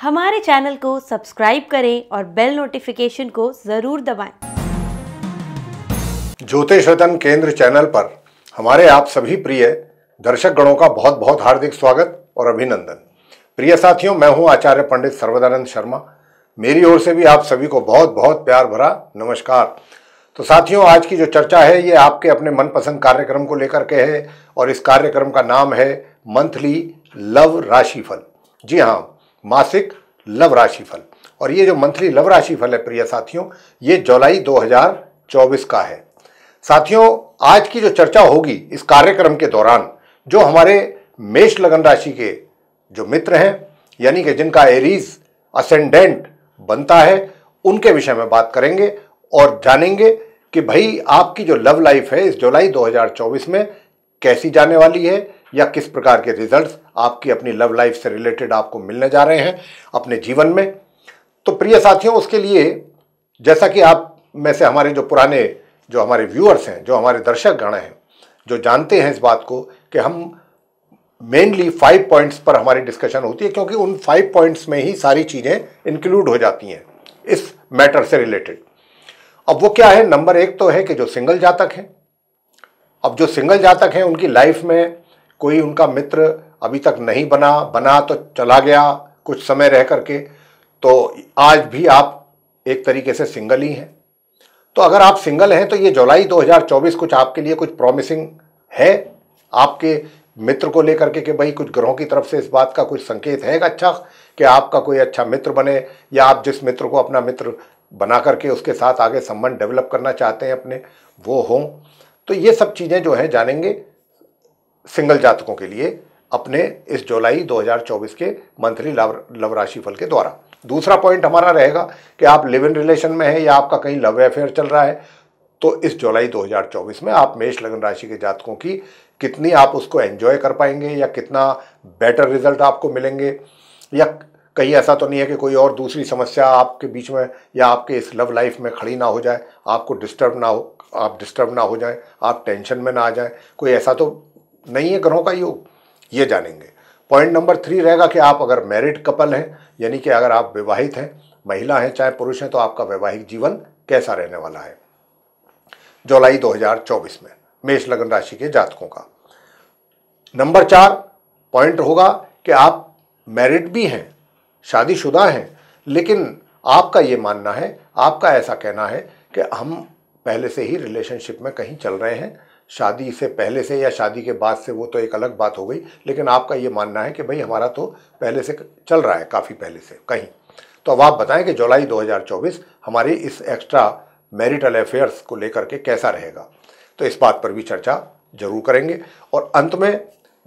हमारे चैनल को सब्सक्राइब करें और बेल नोटिफिकेशन को जरूर दबाएं। ज्योतिष रतन केंद्र चैनल पर हमारे आप सभी प्रिय दर्शक गणों का बहुत बहुत हार्दिक स्वागत और अभिनंदन प्रिय साथियों मैं हूं आचार्य पंडित सर्वदानंद शर्मा मेरी ओर से भी आप सभी को बहुत बहुत प्यार भरा नमस्कार तो साथियों आज की जो चर्चा है ये आपके अपने मनपसंद कार्यक्रम को लेकर के है और इस कार्यक्रम का नाम है मंथली लव राशिफल जी हाँ मासिक लव राशि फल और ये जो मंथली लव राशि फल है प्रिय साथियों ये जुलाई 2024 का है साथियों आज की जो चर्चा होगी इस कार्यक्रम के दौरान जो हमारे मेष लगन राशि के जो मित्र हैं यानी कि जिनका एरीज असेंडेंट बनता है उनके विषय में बात करेंगे और जानेंगे कि भाई आपकी जो लव लाइफ है इस जुलाई 2024 में कैसी जाने वाली है या किस प्रकार के रिजल्ट्स आपकी अपनी लव लाइफ से रिलेटेड आपको मिलने जा रहे हैं अपने जीवन में तो प्रिय साथियों उसके लिए जैसा कि आप में से हमारे जो पुराने जो हमारे व्यूअर्स हैं जो हमारे दर्शक गण हैं जो जानते हैं इस बात को कि हम मेनली फाइव पॉइंट्स पर हमारी डिस्कशन होती है क्योंकि उन फाइव पॉइंट्स में ही सारी चीज़ें इंक्लूड हो जाती हैं इस मैटर से रिलेटेड अब वो क्या है नंबर एक तो है कि जो सिंगल जातक हैं अब जो सिंगल जातक हैं उनकी लाइफ में कोई उनका मित्र अभी तक नहीं बना बना तो चला गया कुछ समय रह करके तो आज भी आप एक तरीके से सिंगल ही हैं तो अगर आप सिंगल हैं तो ये जुलाई 2024 कुछ आपके लिए कुछ प्रॉमिसिंग है आपके मित्र को लेकर के कि भाई कुछ ग्रहों की तरफ से इस बात का कुछ संकेत है अच्छा कि आपका कोई अच्छा मित्र बने या आप जिस मित्र को अपना मित्र बना करके उसके साथ आगे संबंध डेवलप करना चाहते हैं अपने वो हों तो ये सब चीज़ें जो हैं जानेंगे सिंगल जातकों के लिए अपने इस जुलाई 2024 के मंथली लव लव राशि फल के द्वारा दूसरा पॉइंट हमारा रहेगा कि आप लिव इन रिलेशन में हैं या आपका कहीं लव अफेयर चल रहा है तो इस जुलाई 2024 में आप मेष लग्न राशि के जातकों की कितनी आप उसको एन्जॉय कर पाएंगे या कितना बेटर रिजल्ट आपको मिलेंगे या कहीं ऐसा तो नहीं है कि कोई और दूसरी समस्या आपके बीच में या आपके इस लव लाइफ में खड़ी ना हो जाए आपको डिस्टर्ब ना हो आप डिस्टर्ब ना हो जाए आप टेंशन में ना आ जाए कोई ऐसा तो नहीं है ग्रहों का योग ये जानेंगे पॉइंट नंबर थ्री रहेगा कि आप अगर मैरिड कपल हैं यानी कि अगर आप विवाहित हैं महिला हैं चाहे पुरुष हैं तो आपका वैवाहिक जीवन कैसा रहने वाला है जुलाई 2024 में मेष लगन राशि के जातकों का नंबर चार पॉइंट होगा कि आप मैरिड भी हैं शादीशुदा हैं लेकिन आपका ये मानना है आपका ऐसा कहना है कि हम पहले से ही रिलेशनशिप में कहीं चल रहे हैं शादी से पहले से या शादी के बाद से वो तो एक अलग बात हो गई लेकिन आपका ये मानना है कि भाई हमारा तो पहले से चल रहा है काफ़ी पहले से कहीं तो अब आप बताएं कि जुलाई 2024 हमारे इस एक्स्ट्रा मैरिटल अफेयर्स को लेकर के कैसा रहेगा तो इस बात पर भी चर्चा जरूर करेंगे और अंत में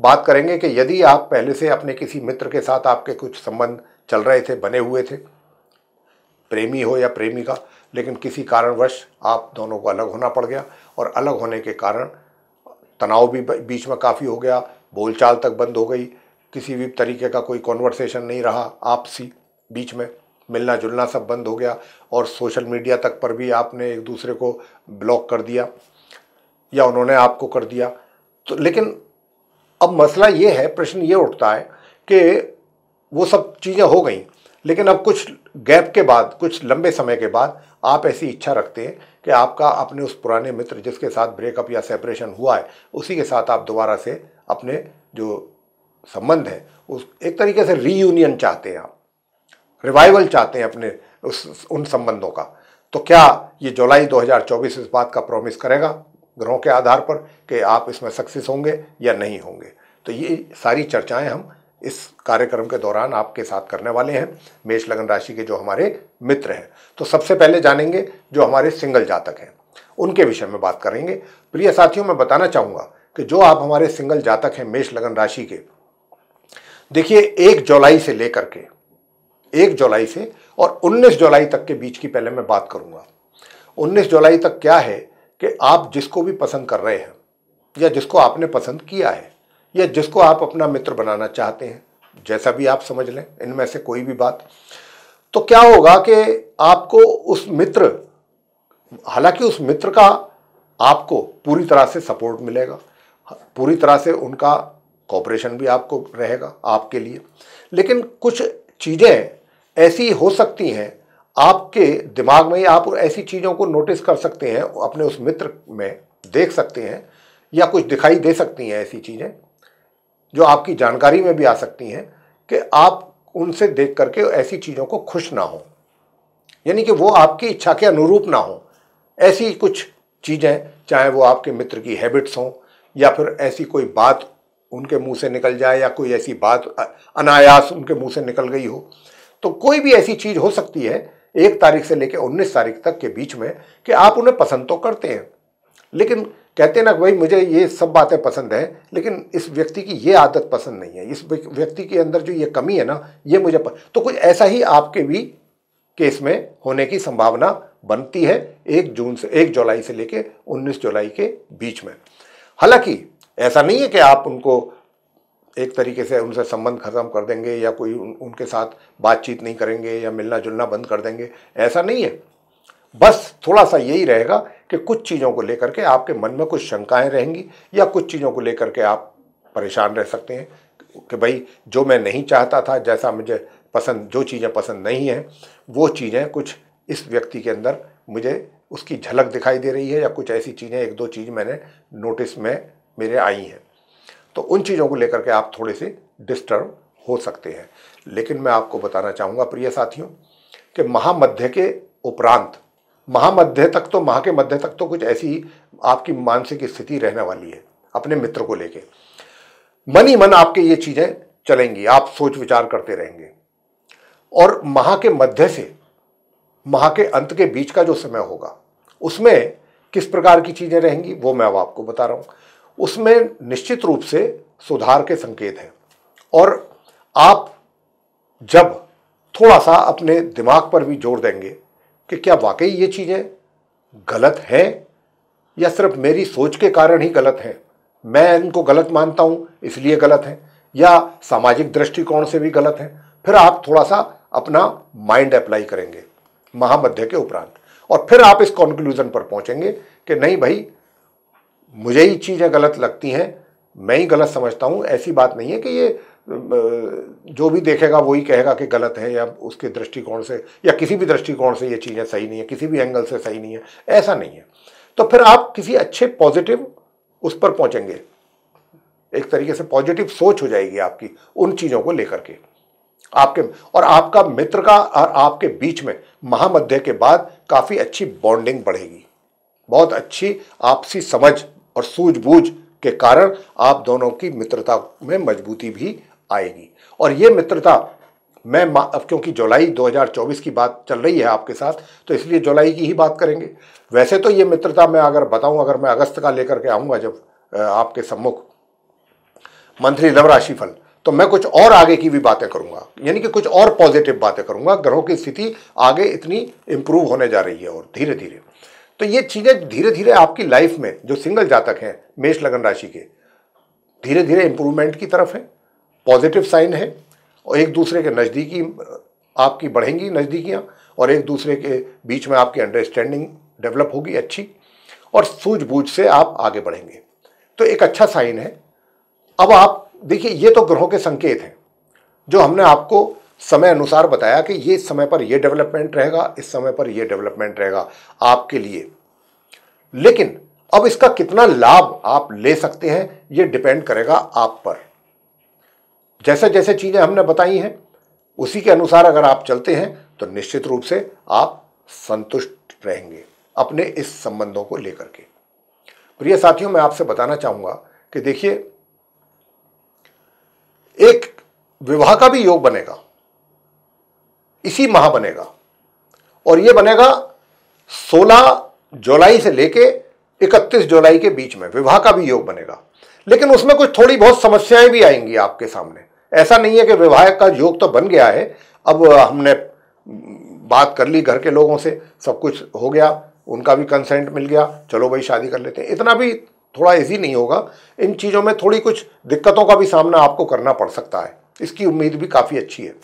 बात करेंगे कि यदि आप पहले से अपने किसी मित्र के साथ आपके कुछ संबंध चल रहे थे बने हुए थे प्रेमी हो या प्रेमिका लेकिन किसी कारणवश आप दोनों को अलग होना पड़ गया और अलग होने के कारण तनाव भी बीच में काफ़ी हो गया बोलचाल तक बंद हो गई किसी भी तरीके का कोई कॉन्वर्सेशन नहीं रहा आपसी बीच में मिलना जुलना सब बंद हो गया और सोशल मीडिया तक पर भी आपने एक दूसरे को ब्लॉक कर दिया या उन्होंने आपको कर दिया तो लेकिन अब मसला ये है प्रश्न ये उठता है कि वो सब चीज़ें हो गई लेकिन अब कुछ गैप के बाद कुछ लंबे समय के बाद आप ऐसी इच्छा रखते हैं कि आपका अपने उस पुराने मित्र जिसके साथ ब्रेकअप या सेपरेशन हुआ है उसी के साथ आप दोबारा से अपने जो संबंध है उस एक तरीके से रीयूनियन चाहते हैं आप रिवाइवल चाहते हैं अपने उस उन संबंधों का तो क्या ये जुलाई 2024 इस बात का प्रॉमिस करेगा ग्रहों के आधार पर कि आप इसमें सक्सेस होंगे या नहीं होंगे तो ये सारी चर्चाएं हम इस कार्यक्रम के दौरान आपके साथ करने वाले हैं मेष लगन राशि के जो हमारे मित्र हैं तो सबसे पहले जानेंगे जो हमारे सिंगल जातक हैं उनके विषय में बात करेंगे प्रिय साथियों मैं बताना चाहूँगा कि जो आप हमारे सिंगल जातक हैं मेष लगन राशि के देखिए एक जुलाई से लेकर के एक जुलाई से और 19 जुलाई तक के बीच की पहले मैं बात करूंगा 19 जुलाई तक क्या है कि आप जिसको भी पसंद कर रहे हैं या जिसको आपने पसंद किया है या जिसको आप अपना मित्र बनाना चाहते हैं जैसा भी आप समझ लें इनमें से कोई भी बात तो क्या होगा कि आपको उस मित्र हालांकि उस मित्र का आपको पूरी तरह से सपोर्ट मिलेगा पूरी तरह से उनका कॉपरेशन भी आपको रहेगा आपके लिए लेकिन कुछ चीज़ें ऐसी हो सकती हैं आपके दिमाग में आप ऐसी चीज़ों को नोटिस कर सकते हैं अपने उस मित्र में देख सकते हैं या कुछ दिखाई दे सकती हैं ऐसी चीज़ें जो आपकी जानकारी में भी आ सकती हैं कि आप उनसे देख करके ऐसी चीज़ों को खुश ना हो यानी कि वो आपकी इच्छा के अनुरूप ना हो ऐसी कुछ चीज़ें चाहे वो आपके मित्र की हैबिट्स हों या फिर ऐसी कोई बात उनके मुंह से निकल जाए या कोई ऐसी बात अनायास उनके मुंह से निकल गई हो तो कोई भी ऐसी चीज़ हो सकती है एक तारीख से लेकर उन्नीस तारीख तक के बीच में कि आप उन्हें पसंद तो करते हैं लेकिन कहते हैं ना भाई मुझे ये सब बातें पसंद हैं लेकिन इस व्यक्ति की ये आदत पसंद नहीं है इस व्यक्ति के अंदर जो ये कमी है ना ये मुझे पसंद तो कुछ ऐसा ही आपके भी केस में होने की संभावना बनती है एक जून से एक जुलाई से लेके उन्नीस जुलाई के बीच में हालांकि ऐसा नहीं है कि आप उनको एक तरीके से उनसे संबंध ख़त्म कर देंगे या कोई उन, उनके साथ बातचीत नहीं करेंगे या मिलना जुलना बंद कर देंगे ऐसा नहीं है बस थोड़ा सा यही रहेगा कि कुछ चीज़ों को लेकर के आपके मन में कुछ शंकाएं रहेंगी या कुछ चीज़ों को लेकर के आप परेशान रह सकते हैं कि भाई जो मैं नहीं चाहता था जैसा मुझे पसंद जो चीज़ें पसंद नहीं हैं वो चीज़ें कुछ इस व्यक्ति के अंदर मुझे उसकी झलक दिखाई दे रही है या कुछ ऐसी चीज़ें एक दो चीज़ मैंने नोटिस में मेरे आई हैं तो उन चीज़ों को लेकर के आप थोड़े से डिस्टर्ब हो सकते हैं लेकिन मैं आपको बताना चाहूँगा प्रिय साथियों कि महामध्य के उपरांत महामध्य तक तो महा के मध्य तक तो कुछ ऐसी आपकी मानसिक स्थिति रहने वाली है अपने मित्र को लेके मन ही मन आपके ये चीज़ें चलेंगी आप सोच विचार करते रहेंगे और महा के मध्य से महा के अंत के बीच का जो समय होगा उसमें किस प्रकार की चीज़ें रहेंगी वो मैं अब आपको बता रहा हूँ उसमें निश्चित रूप से सुधार के संकेत हैं और आप जब थोड़ा सा अपने दिमाग पर भी जोर देंगे कि क्या वाकई ये चीज़ें गलत हैं या सिर्फ मेरी सोच के कारण ही गलत हैं मैं इनको गलत मानता हूँ इसलिए गलत हैं या सामाजिक दृष्टिकोण से भी गलत हैं फिर आप थोड़ा सा अपना माइंड अप्लाई करेंगे महामध्य के उपरांत और फिर आप इस कॉन्क्लूजन पर पहुँचेंगे कि नहीं भाई मुझे ही चीज़ें गलत लगती हैं मैं ही गलत समझता हूँ ऐसी बात नहीं है कि ये जो भी देखेगा वही कहेगा कि गलत है या उसके दृष्टिकोण से या किसी भी दृष्टिकोण से ये चीज़ें सही नहीं है किसी भी एंगल से सही नहीं है ऐसा नहीं है तो फिर आप किसी अच्छे पॉजिटिव उस पर पहुंचेंगे एक तरीके से पॉजिटिव सोच हो जाएगी आपकी उन चीज़ों को लेकर के आपके और आपका मित्र का और आपके बीच में महामध्य के बाद काफ़ी अच्छी बॉन्डिंग बढ़ेगी बहुत अच्छी आपसी समझ और सूझबूझ के कारण आप दोनों की मित्रता में मजबूती भी आएगी और ये मित्रता मैं अब क्योंकि जुलाई 2024 की बात चल रही है आपके साथ तो इसलिए जुलाई की ही बात करेंगे वैसे तो ये मित्रता मैं अगर बताऊं अगर मैं अगस्त का लेकर के आऊँगा जब आपके सम्मुख मंथली नव राशिफल तो मैं कुछ और आगे की भी बातें करूंगा यानी कि कुछ और पॉजिटिव बातें करूंगा ग्रहों की स्थिति आगे इतनी इंप्रूव होने जा रही है और धीरे धीरे तो ये चीज़ें धीरे धीरे आपकी लाइफ में जो सिंगल जातक हैं मेष लगन राशि के धीरे धीरे इंप्रूवमेंट की तरफ है पॉजिटिव साइन है और एक दूसरे के नज़दीकी आपकी बढ़ेंगी नज़दीकियाँ और एक दूसरे के बीच में आपकी अंडरस्टैंडिंग डेवलप होगी अच्छी और सूझबूझ से आप आगे बढ़ेंगे तो एक अच्छा साइन है अब आप देखिए ये तो ग्रहों के संकेत हैं जो हमने आपको समय अनुसार बताया कि ये समय पर यह डेवलपमेंट रहेगा इस समय पर यह डेवलपमेंट रहेगा आपके लिए लेकिन अब इसका कितना लाभ आप ले सकते हैं ये डिपेंड करेगा आप पर जैसे जैसे चीज़ें हमने बताई हैं उसी के अनुसार अगर आप चलते हैं तो निश्चित रूप से आप संतुष्ट रहेंगे अपने इस संबंधों को लेकर के प्रिय साथियों मैं आपसे बताना चाहूँगा कि देखिए एक विवाह का भी योग बनेगा इसी माह बनेगा और ये बनेगा 16 जुलाई से लेके 31 जुलाई के बीच में विवाह का भी योग बनेगा लेकिन उसमें कुछ थोड़ी बहुत समस्याएं भी आएंगी आपके सामने ऐसा नहीं है कि विवाह का योग तो बन गया है अब हमने बात कर ली घर के लोगों से सब कुछ हो गया उनका भी कंसेंट मिल गया चलो भाई शादी कर लेते हैं इतना भी थोड़ा इजी नहीं होगा इन चीज़ों में थोड़ी कुछ दिक्कतों का भी सामना आपको करना पड़ सकता है इसकी उम्मीद भी काफ़ी अच्छी है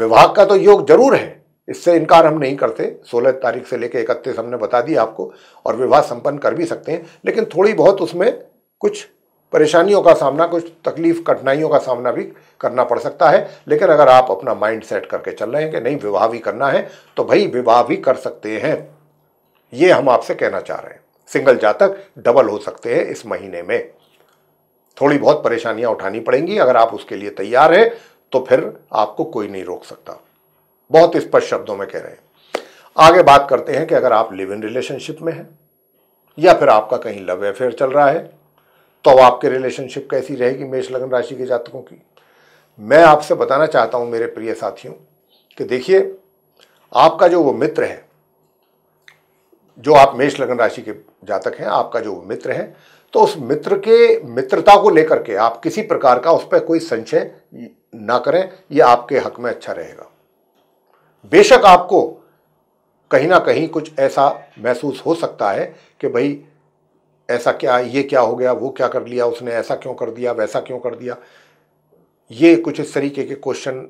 विवाह का तो योग जरूर है इससे इनकार हम नहीं करते 16 तारीख से लेकर इकतीस हमने बता दिया आपको और विवाह संपन्न कर भी सकते हैं लेकिन थोड़ी बहुत उसमें कुछ परेशानियों का सामना कुछ तकलीफ कठिनाइयों का सामना भी करना पड़ सकता है लेकिन अगर आप अपना माइंड सेट करके चल रहे हैं कि नहीं विवाह भी करना है तो भाई विवाह भी कर सकते हैं ये हम आपसे कहना चाह रहे हैं सिंगल जातक डबल हो सकते हैं इस महीने में थोड़ी बहुत परेशानियां उठानी पड़ेंगी अगर आप उसके लिए तैयार हैं तो फिर आपको कोई नहीं रोक सकता बहुत स्पष्ट शब्दों में कह रहे हैं आगे बात करते हैं कि अगर आप लिव इन रिलेशनशिप में हैं या फिर आपका कहीं लव अफेयर चल रहा है तो आपके रिलेशनशिप कैसी रहेगी मेष लग्न राशि के जातकों की मैं आपसे बताना चाहता हूँ मेरे प्रिय साथियों कि देखिए आपका जो वो मित्र है जो आप मेष लगन राशि के जातक हैं आपका जो वो मित्र है तो उस मित्र के मित्रता को लेकर के आप किसी प्रकार का उस पर कोई संशय ना करें यह आपके हक में अच्छा रहेगा बेशक आपको कहीं ना कहीं कुछ ऐसा महसूस हो सकता है कि भाई ऐसा क्या ये क्या हो गया वो क्या कर लिया उसने ऐसा क्यों कर दिया वैसा क्यों कर दिया ये कुछ इस तरीके के क्वेश्चन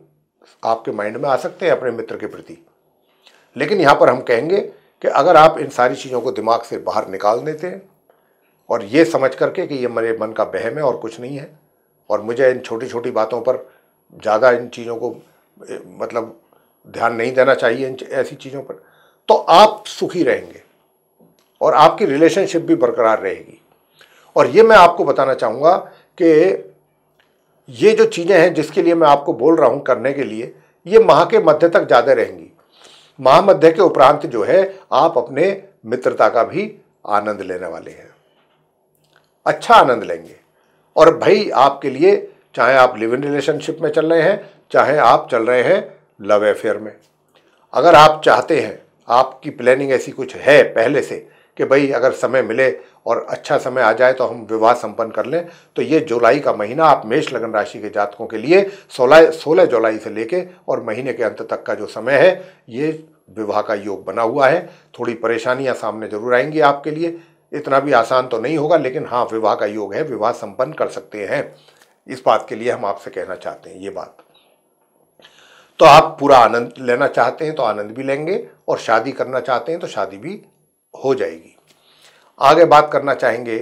आपके माइंड में आ सकते हैं अपने मित्र के प्रति लेकिन यहाँ पर हम कहेंगे कि अगर आप इन सारी चीज़ों को दिमाग से बाहर निकाल देते हैं और ये समझ करके कि ये मेरे मन का बहम है और कुछ नहीं है और मुझे इन छोटी छोटी बातों पर ज़्यादा इन चीज़ों को मतलब ध्यान नहीं देना चाहिए इन ऐसी चीज़ों पर तो आप सुखी रहेंगे और आपकी रिलेशनशिप भी बरकरार रहेगी और ये मैं आपको बताना चाहूँगा कि ये जो चीज़ें हैं जिसके लिए मैं आपको बोल रहा हूँ करने के लिए ये माह के मध्य तक ज़्यादा रहेंगी माह मध्य के उपरांत जो है आप अपने मित्रता का भी आनंद लेने वाले हैं अच्छा आनंद लेंगे और भाई आपके लिए चाहे आप लिव इन रिलेशनशिप में चल रहे हैं चाहे आप चल रहे हैं लव अफेयर में अगर आप चाहते हैं आपकी प्लानिंग ऐसी कुछ है पहले से कि भाई अगर समय मिले और अच्छा समय आ जाए तो हम विवाह संपन्न कर लें तो ये जुलाई का महीना आप मेष लगन राशि के जातकों के लिए सोलह सोलह जुलाई से लेके और महीने के अंत तक का जो समय है ये विवाह का योग बना हुआ है थोड़ी परेशानियाँ सामने जरूर आएंगी आपके लिए इतना भी आसान तो नहीं होगा लेकिन हाँ विवाह का योग है विवाह संपन्न कर सकते हैं इस बात के लिए हम आपसे कहना चाहते हैं ये बात तो आप पूरा आनंद लेना चाहते हैं तो आनंद भी लेंगे और शादी करना चाहते हैं तो शादी भी हो जाएगी आगे बात करना चाहेंगे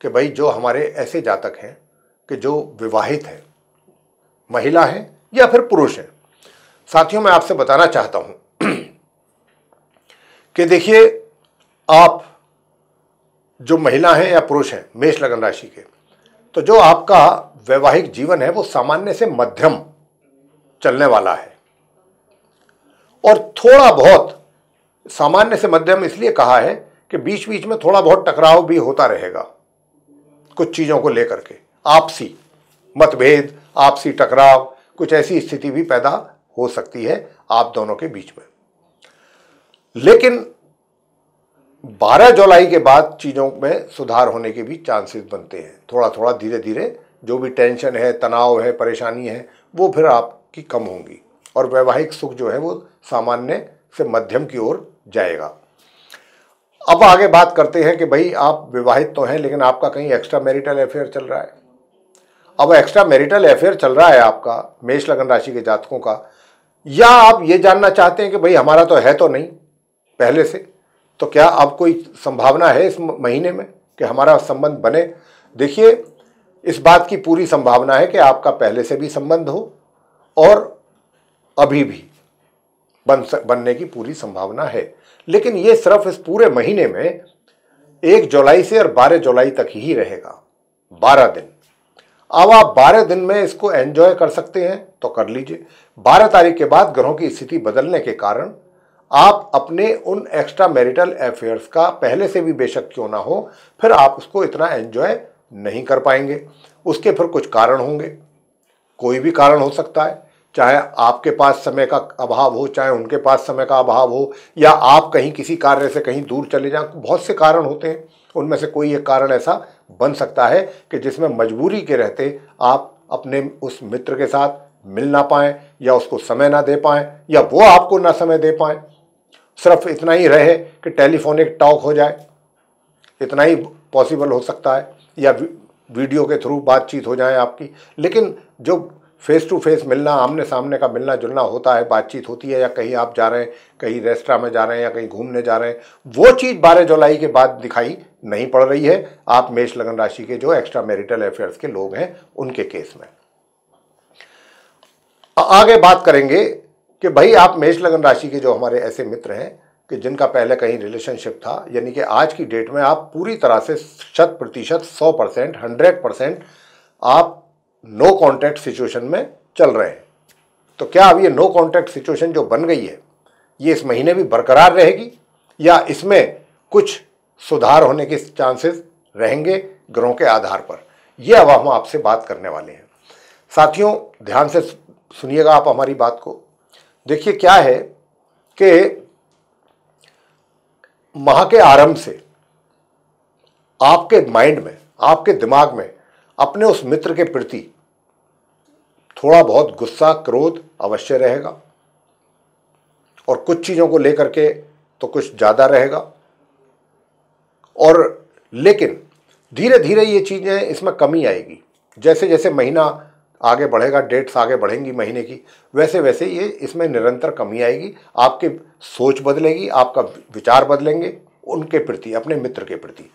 कि भाई जो हमारे ऐसे जातक हैं कि जो विवाहित हैं महिला हैं या फिर पुरुष हैं साथियों मैं आपसे बताना चाहता हूं कि देखिए आप जो महिला हैं या पुरुष हैं मेष लगन राशि के तो जो आपका वैवाहिक जीवन है वो सामान्य से मध्यम चलने वाला है और थोड़ा बहुत सामान्य से मध्यम इसलिए कहा है कि बीच बीच में थोड़ा बहुत टकराव भी होता रहेगा कुछ चीज़ों को लेकर के आपसी मतभेद आपसी टकराव कुछ ऐसी स्थिति भी पैदा हो सकती है आप दोनों के बीच में लेकिन 12 जुलाई के बाद चीज़ों में सुधार होने के भी चांसेस बनते हैं थोड़ा थोड़ा धीरे धीरे जो भी टेंशन है तनाव है परेशानी है वो फिर आपकी कम होंगी और वैवाहिक सुख जो है वो सामान्य से मध्यम की ओर जाएगा अब आगे बात करते हैं कि भाई आप विवाहित तो हैं लेकिन आपका कहीं एक्स्ट्रा मैरिटल अफेयर चल रहा है अब एक्स्ट्रा मैरिटल अफेयर चल रहा है आपका मेष लगन राशि के जातकों का या आप ये जानना चाहते हैं कि भाई हमारा तो है तो नहीं पहले से तो क्या अब कोई संभावना है इस महीने में कि हमारा संबंध बने देखिए इस बात की पूरी संभावना है कि आपका पहले से भी संबंध हो और अभी भी बन बनने की पूरी संभावना है लेकिन ये सिर्फ इस पूरे महीने में एक जुलाई से और बारह जुलाई तक ही रहेगा बारह दिन अब आप बारह दिन में इसको एंजॉय कर सकते हैं तो कर लीजिए बारह तारीख के बाद ग्रहों की स्थिति बदलने के कारण आप अपने उन एक्स्ट्रा मैरिटल अफेयर्स का पहले से भी बेशक क्यों ना हो फिर आप उसको इतना एंजॉय नहीं कर पाएंगे उसके फिर कुछ कारण होंगे कोई भी कारण हो सकता है चाहे आपके पास समय का अभाव हो चाहे उनके पास समय का अभाव हो या आप कहीं किसी कार्य से कहीं दूर चले जाएं बहुत से कारण होते हैं उनमें से कोई एक कारण ऐसा बन सकता है कि जिसमें मजबूरी के रहते आप अपने उस मित्र के साथ मिल ना पाएँ या उसको समय ना दे पाएँ या वो आपको ना समय दे पाएँ सिर्फ इतना ही रहे कि टेलीफोनिक टॉक हो जाए इतना ही पॉसिबल हो सकता है या वीडियो के थ्रू बातचीत हो जाए आपकी लेकिन जो फेस टू फेस मिलना आमने सामने का मिलना जुलना होता है बातचीत होती है या कहीं आप जा रहे हैं कहीं रेस्टोरेंट में जा रहे हैं या कहीं घूमने जा रहे हैं वो चीज़ बारह जुलाई के बाद दिखाई नहीं पड़ रही है आप मेष लगन राशि के जो एक्स्ट्रा मैरिटल अफेयर्स के लोग हैं उनके केस में आगे बात करेंगे कि भाई आप मेष लगन राशि के जो हमारे ऐसे मित्र हैं कि जिनका पहले कहीं रिलेशनशिप था यानी कि आज की डेट में आप पूरी तरह से शत प्रतिशत सौ परसेंट हंड्रेड परसेंट आप नो कॉन्टैक्ट सिचुएशन में चल रहे हैं तो क्या अब ये नो कॉन्टैक्ट सिचुएशन जो बन गई है ये इस महीने भी बरकरार रहेगी या इसमें कुछ सुधार होने के चांसेस रहेंगे ग्रहों के आधार पर ये अब हम आपसे बात करने वाले हैं साथियों ध्यान से सुनिएगा आप हमारी बात को देखिए क्या है कि माह के आरंभ से आपके माइंड में आपके दिमाग में अपने उस मित्र के प्रति थोड़ा बहुत गुस्सा क्रोध अवश्य रहेगा और कुछ चीज़ों को लेकर के तो कुछ ज़्यादा रहेगा और लेकिन धीरे धीरे ये चीज़ें इसमें कमी आएगी जैसे जैसे महीना आगे बढ़ेगा डेट्स आगे बढ़ेंगी महीने की वैसे वैसे ये इसमें निरंतर कमी आएगी आपके सोच बदलेगी आपका विचार बदलेंगे उनके प्रति अपने मित्र के प्रति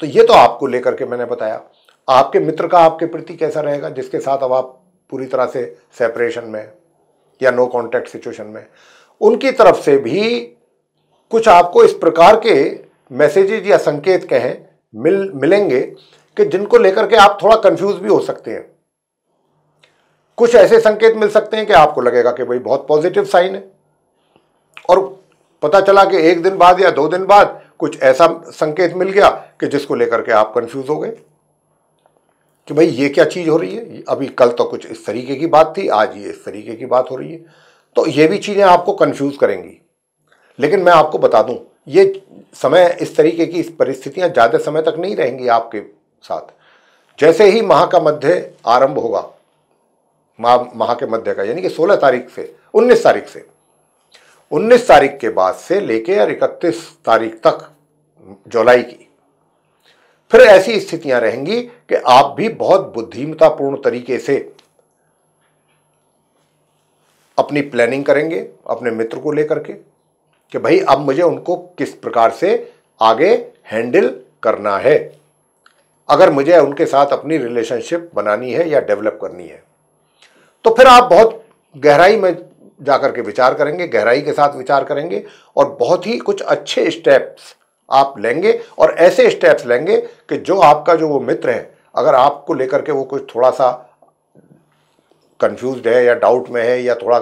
तो ये तो आपको लेकर के मैंने बताया आपके मित्र का आपके प्रति कैसा रहेगा जिसके साथ अब आप पूरी तरह से सेपरेशन में या नो कांटेक्ट सिचुएशन में उनकी तरफ से भी कुछ आपको इस प्रकार के मैसेजेज या संकेत कहें मिल मिलेंगे कि जिनको लेकर के आप थोड़ा कंफ्यूज भी हो सकते हैं कुछ ऐसे संकेत मिल सकते हैं कि आपको लगेगा कि भाई बहुत पॉजिटिव साइन है और पता चला कि एक दिन बाद या दो दिन बाद कुछ ऐसा संकेत मिल गया कि जिसको लेकर के आप कंफ्यूज हो गए कि भाई ये क्या चीज़ हो रही है अभी कल तो कुछ इस तरीके की बात थी आज ये इस तरीके की बात हो रही है तो ये भी चीज़ें आपको कन्फ्यूज़ करेंगी लेकिन मैं आपको बता दूँ ये समय इस तरीके की परिस्थितियाँ ज़्यादा समय तक नहीं रहेंगी आपके साथ जैसे ही माह का मध्य आरंभ होगा माह माह के मध्य का यानी कि 16 तारीख से 19 तारीख से 19 तारीख के बाद से लेके और इकतीस तारीख तक जुलाई की फिर ऐसी स्थितियां रहेंगी कि आप भी बहुत बुद्धिमतापूर्ण तरीके से अपनी प्लानिंग करेंगे अपने मित्र को लेकर के कि भाई अब मुझे उनको किस प्रकार से आगे हैंडल करना है अगर मुझे उनके साथ अपनी रिलेशनशिप बनानी है या डेवलप करनी है तो फिर आप बहुत गहराई में जाकर के विचार करेंगे गहराई के साथ विचार करेंगे और बहुत ही कुछ अच्छे स्टेप्स आप लेंगे और ऐसे स्टेप्स लेंगे कि जो आपका जो वो मित्र है अगर आपको लेकर के वो कुछ थोड़ा सा कंफ्यूज है या डाउट में है या थोड़ा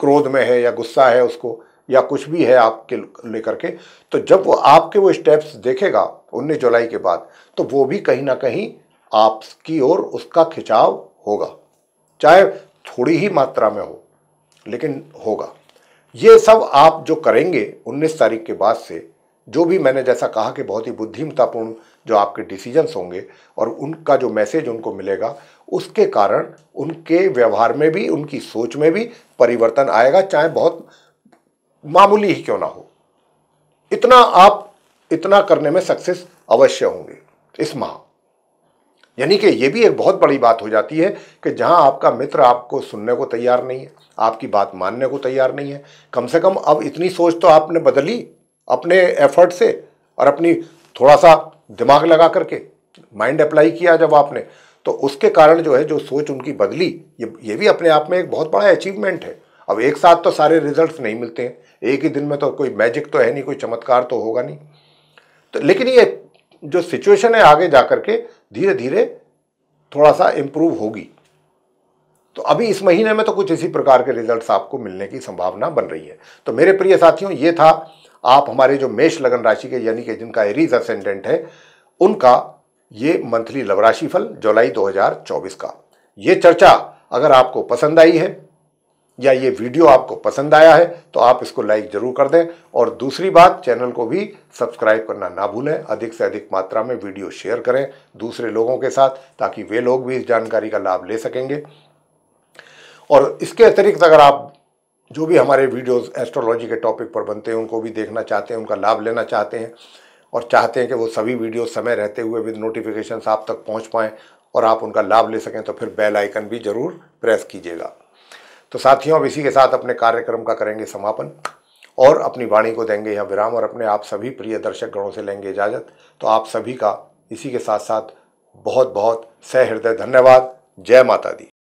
क्रोध में है या गुस्सा है उसको या कुछ भी है आपके लेकर के तो जब वो आपके वो स्टेप्स देखेगा उन्नीस जुलाई के बाद तो वो भी कहीं ना कहीं आपकी ओर उसका खिंचाव होगा चाहे थोड़ी ही मात्रा में हो लेकिन होगा ये सब आप जो करेंगे 19 तारीख के बाद से जो भी मैंने जैसा कहा कि बहुत ही बुद्धिमतापूर्ण जो आपके डिसीजंस होंगे और उनका जो मैसेज उनको मिलेगा उसके कारण उनके व्यवहार में भी उनकी सोच में भी परिवर्तन आएगा चाहे बहुत मामूली ही क्यों ना हो इतना आप इतना करने में सक्सेस अवश्य होंगे इस माह यानी कि ये भी एक बहुत बड़ी बात हो जाती है कि जहाँ आपका मित्र आपको सुनने को तैयार नहीं है आपकी बात मानने को तैयार नहीं है कम से कम अब इतनी सोच तो आपने बदली अपने एफर्ट से और अपनी थोड़ा सा दिमाग लगा करके माइंड अप्लाई किया जब आपने तो उसके कारण जो है जो सोच उनकी बदली ये ये भी अपने आप में एक बहुत बड़ा अचीवमेंट है अब एक साथ तो सारे रिजल्ट नहीं मिलते हैं एक ही दिन में तो कोई मैजिक तो है नहीं कोई चमत्कार तो होगा नहीं तो लेकिन ये जो सिचुएशन है आगे जा कर के धीरे धीरे थोड़ा सा इम्प्रूव होगी तो अभी इस महीने में तो कुछ इसी प्रकार के रिजल्ट्स आपको मिलने की संभावना बन रही है तो मेरे प्रिय साथियों ये था आप हमारे जो मेष लगन राशि के यानी कि जिनका एरीज असेंडेंट है उनका ये मंथली लवराशि फल जुलाई 2024 का ये चर्चा अगर आपको पसंद आई है या ये वीडियो आपको पसंद आया है तो आप इसको लाइक ज़रूर कर दें और दूसरी बात चैनल को भी सब्सक्राइब करना ना भूलें अधिक से अधिक मात्रा में वीडियो शेयर करें दूसरे लोगों के साथ ताकि वे लोग भी इस जानकारी का लाभ ले सकेंगे और इसके अतिरिक्त अगर आप जो भी हमारे वीडियोस एस्ट्रोलॉजी के टॉपिक पर बनते हैं उनको भी देखना चाहते हैं उनका लाभ लेना चाहते हैं और चाहते हैं कि वो सभी वीडियो समय रहते हुए विद नोटिफिकेशन आप तक पहुंच पाएँ और आप उनका लाभ ले सकें तो फिर बेल आइकन भी ज़रूर प्रेस कीजिएगा तो साथियों अब इसी के साथ अपने कार्यक्रम का करेंगे समापन और अपनी वाणी को देंगे यहाँ विराम और अपने आप सभी प्रिय दर्शक गणों से लेंगे इजाज़त तो आप सभी का इसी के साथ साथ बहुत बहुत सहृदय धन्यवाद जय माता दी